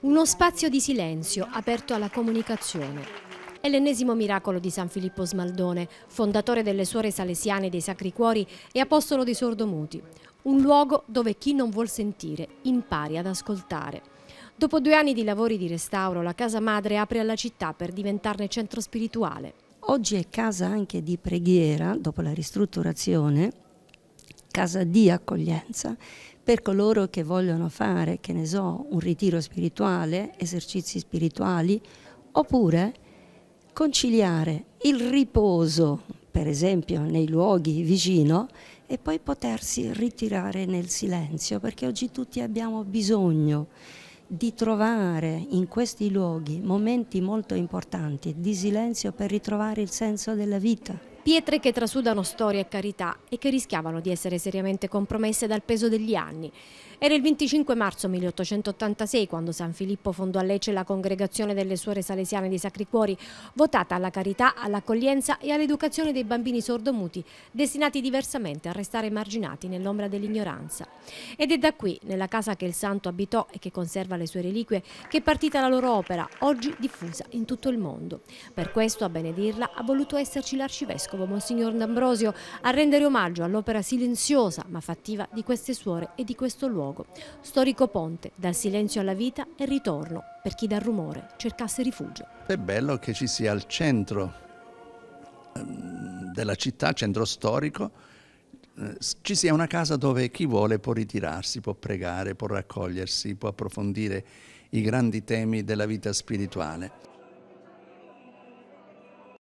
Uno spazio di silenzio aperto alla comunicazione. È l'ennesimo miracolo di San Filippo Smaldone, fondatore delle Suore Salesiane dei Sacri Cuori e apostolo dei sordomuti. Un luogo dove chi non vuol sentire impari ad ascoltare. Dopo due anni di lavori di restauro, la casa madre apre alla città per diventarne centro spirituale. Oggi è casa anche di preghiera, dopo la ristrutturazione, casa di accoglienza per coloro che vogliono fare, che ne so, un ritiro spirituale, esercizi spirituali, oppure conciliare il riposo, per esempio nei luoghi vicino, e poi potersi ritirare nel silenzio, perché oggi tutti abbiamo bisogno di trovare in questi luoghi momenti molto importanti di silenzio per ritrovare il senso della vita. Pietre che trasudano storia e carità e che rischiavano di essere seriamente compromesse dal peso degli anni. Era il 25 marzo 1886 quando San Filippo fondò a Lecce la congregazione delle suore salesiane dei Sacri Cuori, votata alla carità, all'accoglienza e all'educazione dei bambini sordomuti, destinati diversamente a restare marginati nell'ombra dell'ignoranza. Ed è da qui, nella casa che il santo abitò e che conserva le sue reliquie, che è partita la loro opera, oggi diffusa in tutto il mondo. Per questo, a benedirla, ha voluto esserci l'arcivescovo Vescovo Monsignor D'Ambrosio a rendere omaggio all'opera silenziosa ma fattiva di queste suore e di questo luogo. Storico ponte, dal silenzio alla vita e ritorno per chi dal rumore cercasse rifugio. È bello che ci sia al centro ehm, della città, centro storico, eh, ci sia una casa dove chi vuole può ritirarsi, può pregare, può raccogliersi, può approfondire i grandi temi della vita spirituale.